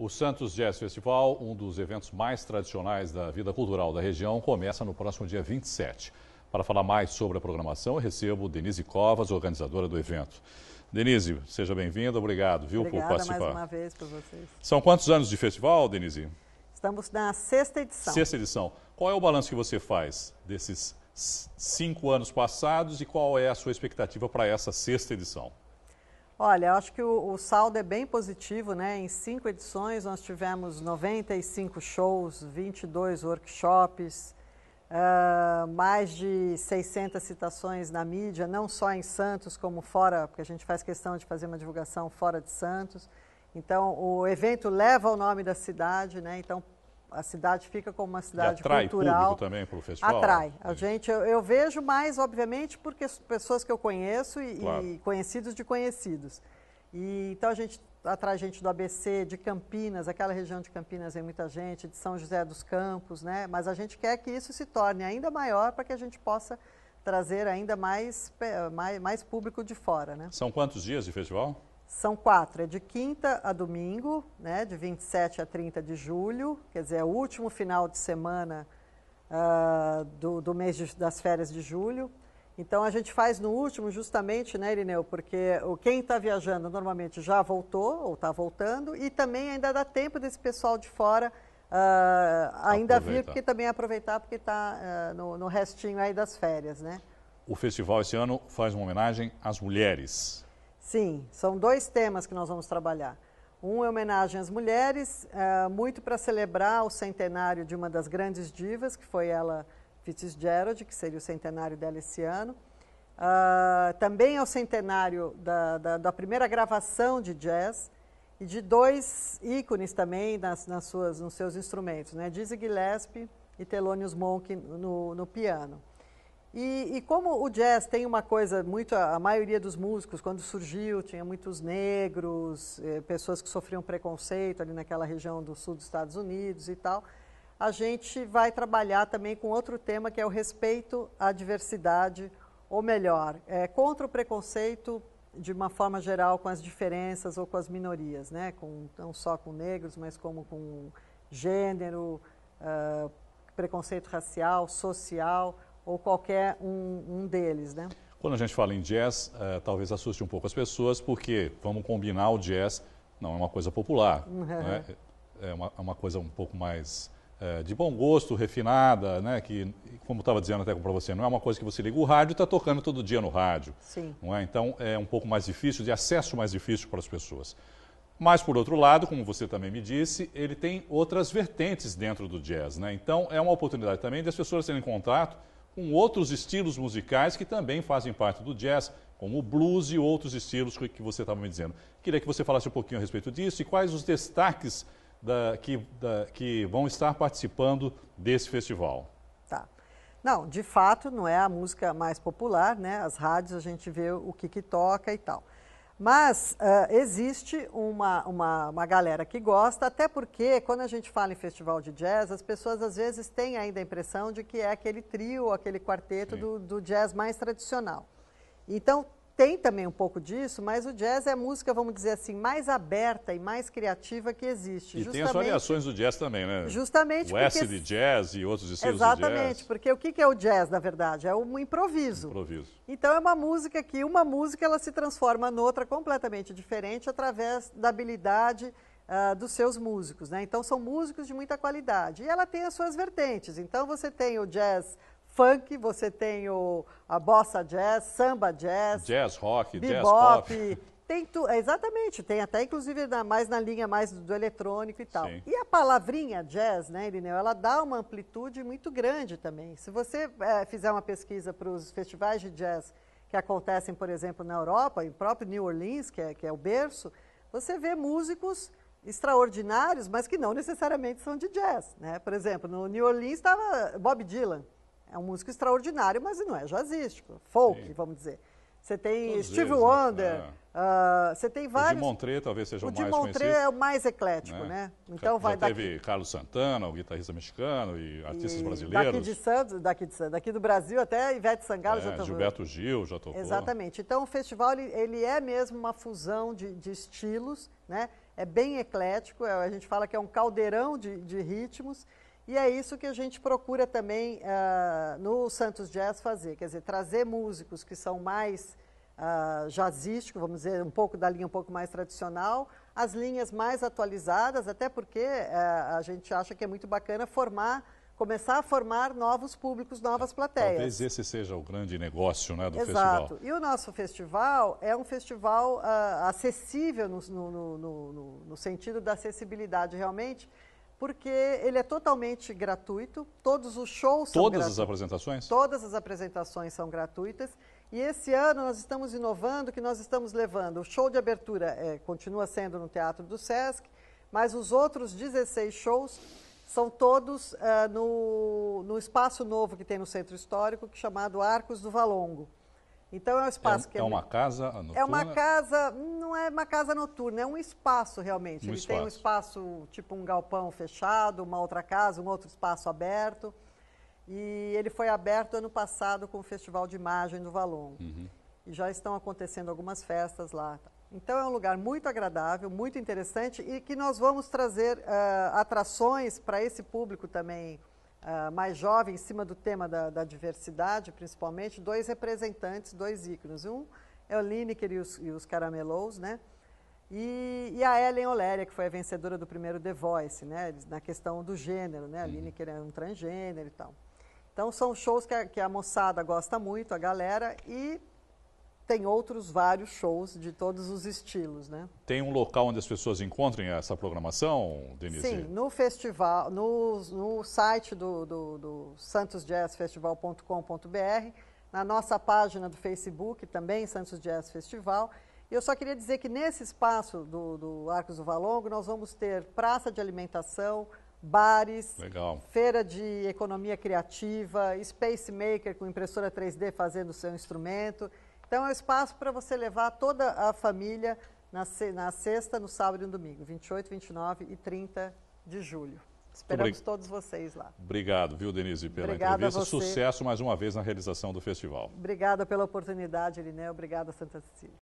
O Santos Jazz Festival, um dos eventos mais tradicionais da vida cultural da região, começa no próximo dia 27. Para falar mais sobre a programação, recebo Denise Covas, organizadora do evento. Denise, seja bem-vinda, obrigado, viu, Obrigada por participar. mais uma vez por vocês. São quantos anos de festival, Denise? Estamos na sexta edição. Sexta edição. Qual é o balanço que você faz desses cinco anos passados e qual é a sua expectativa para essa sexta edição? Olha, acho que o, o, saldo é bem positivo, né? Em cinco edições nós tivemos 95 shows, 22 workshops, uh, mais de 600 citações na mídia, não só em Santos, como fora, porque a gente faz questão de fazer uma divulgação fora de Santos. Então, o evento leva o nome da cidade, né? Então, a cidade fica como uma cidade e atrai cultural. Atrai público também para o festival? Atrai. A gente, eu, eu, vejo mais, obviamente, porque pessoas que eu conheço e, claro. e conhecidos de conhecidos. E, então a gente atrai gente do ABC, de Campinas, aquela região de Campinas tem muita gente, de São José dos Campos, né? Mas a gente quer que isso se torne ainda maior para que a gente possa trazer ainda mais, mais, mais público de fora, né? São quantos dias de festival? São quatro, é de quinta a domingo, né, de 27 a 30 de julho, quer dizer, é o último final de semana uh, do, do, mês de, das férias de julho. Então a gente faz no último justamente, né, Irineu, porque o, quem está viajando normalmente já voltou ou está voltando e também ainda dá tempo desse pessoal de fora uh, ainda aproveitar. vir, porque também aproveitar porque está uh, ah, no, no restinho aí das férias, né? O festival esse ano faz uma homenagem às mulheres Sim, são dois temas que nós vamos trabalhar. Um é homenagem às mulheres, é, muito para celebrar o centenário de uma das grandes divas, que foi ela Fitzgerald, que seria o centenário dela esse ano. Ah, também é o centenário da, da, da primeira gravação de jazz e de dois ícones também nas, nas suas, nos seus instrumentos, né? Dizzy Gillespie e Thelonious Monk no, no piano. E, e, como o jazz tem uma coisa muito, a maioria dos músicos, quando surgiu, tinha muitos negros, eh, pessoas que sofriam preconceito ali naquela região do sul dos Estados Unidos e tal, a gente vai trabalhar também com outro tema que é o respeito à diversidade, ou melhor, é, contra o preconceito de uma forma geral com as diferenças ou com as minorias, né? com, não só com negros, mas como com gênero, uh, preconceito racial, social ou qualquer um, um deles, né? Quando a gente fala em jazz, eh, talvez assuste um pouco as pessoas, porque vamos combinar o jazz não é uma coisa popular, uhum. né? É. É, é, uma, é uma coisa um pouco mais é, de bom gosto, refinada, né? Que, como estava dizendo até para você, não é uma coisa que você liga o rádio e está tocando todo dia no rádio. Sim. Não é? Então é um pouco mais difícil, de acesso mais difícil para as pessoas. Mas, por outro lado, como você também me disse, ele tem outras vertentes dentro do jazz, né? Então é uma oportunidade também das pessoas terem contato com outros estilos musicais que também fazem parte do jazz, como o blues e outros estilos que você estava me dizendo. Queria que você falasse um pouquinho a respeito disso e quais os destaques da, que, da, que vão estar participando desse festival. Tá. Não, de fato, não é a música mais popular, né? As rádios a gente vê o que, que toca e tal. Mas uh, existe uma, uma, uma, galera que gosta, até porque quando a gente fala em festival de jazz, as pessoas às vezes têm ainda a impressão de que é aquele trio, aquele quarteto do, do, jazz mais tradicional. Então, tem também um pouco disso, mas o jazz é a música, vamos dizer assim, mais aberta e mais criativa que existe. E tem as variações do jazz também, né? Justamente. O S de jazz e outros estilos seus de jazz. porque o que é o jazz, na verdade? É um improviso. Improviso. Então é uma música que, uma música, ela se transforma noutra completamente diferente através da habilidade uh, dos seus músicos, né? Então são músicos de muita qualidade. E ela tem as suas vertentes. Então você tem o jazz funk, você tem o, a bossa jazz, samba jazz. Jazz rock, bebop, jazz pop. Tem tu, é, exatamente, tem até inclusive na, mais na linha mais do, do eletrônico e tal. Sim. E a palavrinha jazz, né, Irineu, ela dá uma amplitude muito grande também. Se você é, fizer uma pesquisa para os festivais de jazz que acontecem, por exemplo, na Europa, e próprio New Orleans, que é, que é o berço, você vê músicos extraordinários, mas que não necessariamente são de jazz. Né? Por exemplo, no New Orleans estava Bob Dylan. É um músico extraordinário, mas não é jazzístico. Folk, Sim. vamos dizer. Você tem Todos Steve eles, né? Wonder, né? uh, você tem vários... O de Montré talvez seja o, o mais conhecido. O de Montré é o mais eclético, né? né? Então Já vai teve Carlos Santana, o guitarrista mexicano e artistas e brasileiros. Daqui de Santos, daqui de Santos, daqui do Brasil até Ivete Sangalo é, já tocou. Gilberto Gil já tocou. Exatamente. Então o festival ele, ele é mesmo uma fusão de, de, estilos, né? É bem eclético, é, a gente fala que é um caldeirão de, de ritmos e é isso que a gente procura também uh, no Santos Jazz fazer, quer dizer, trazer músicos que são mais uh, jazzísticos, vamos dizer, um pouco da linha um pouco mais tradicional, as linhas mais atualizadas, até porque uh, a gente acha que é muito bacana formar começar a formar novos públicos, novas plateias. Talvez esse seja o grande negócio né, do Exato. festival. Exato. E o nosso festival é um festival uh, acessível no, no, no, no, sentido da acessibilidade realmente porque ele é totalmente gratuito, todos os shows todas são Todas as apresentações? Todas as apresentações são gratuitas. E esse ano nós estamos inovando, que nós estamos levando. O show de abertura é, continua sendo no Teatro do Sesc, mas os outros 16 shows são todos uh, no, no espaço novo que tem no Centro Histórico, que é chamado Arcos do Valongo. Então é um espaço é, que é, é uma casa noturna. É uma casa, não é uma casa noturna, é um espaço realmente. Um Ele espaço. tem um espaço tipo um galpão fechado, uma outra casa, um outro espaço aberto. E ele foi aberto ano passado com o Festival de Imagem do Valon. Uhum. E já estão acontecendo algumas festas lá. Então é um lugar muito agradável, muito interessante e que nós vamos trazer uh, atrações para esse público também uh, mais jovem, em cima do tema da, da, diversidade, principalmente, dois representantes, dois ícones. Um é o Lineker e os, e os Caramelos, né? E, e, a Ellen Oléria, que foi a vencedora do primeiro The Voice, né? na questão do gênero, né? a uhum. Lineker é um transgênero e tal. Então, são shows que a, que a moçada gosta muito, a galera, e tem outros vários shows de todos os estilos, né? Tem um local onde as pessoas encontrem essa programação, Denise? Sim, no festival, no, no site do, do, do santosjazzfestival.com.br, na nossa página do Facebook também, Santos Jazz Festival. E eu só queria dizer que nesse espaço do, do Arcos do Valongo, nós vamos ter praça de alimentação, bares, Legal. feira de economia criativa, Space Maker com impressora 3D fazendo o seu instrumento. Então, é um espaço para você levar toda a família na, na sexta, no sábado e no domingo, 28, 29 e 30 de julho. Esperamos todos vocês lá. Obrigado, viu, Denise, pela Obrigada entrevista. Sucesso mais uma vez na realização do festival. Obrigada pela oportunidade, Irineu. Obrigada, Santa Cecília.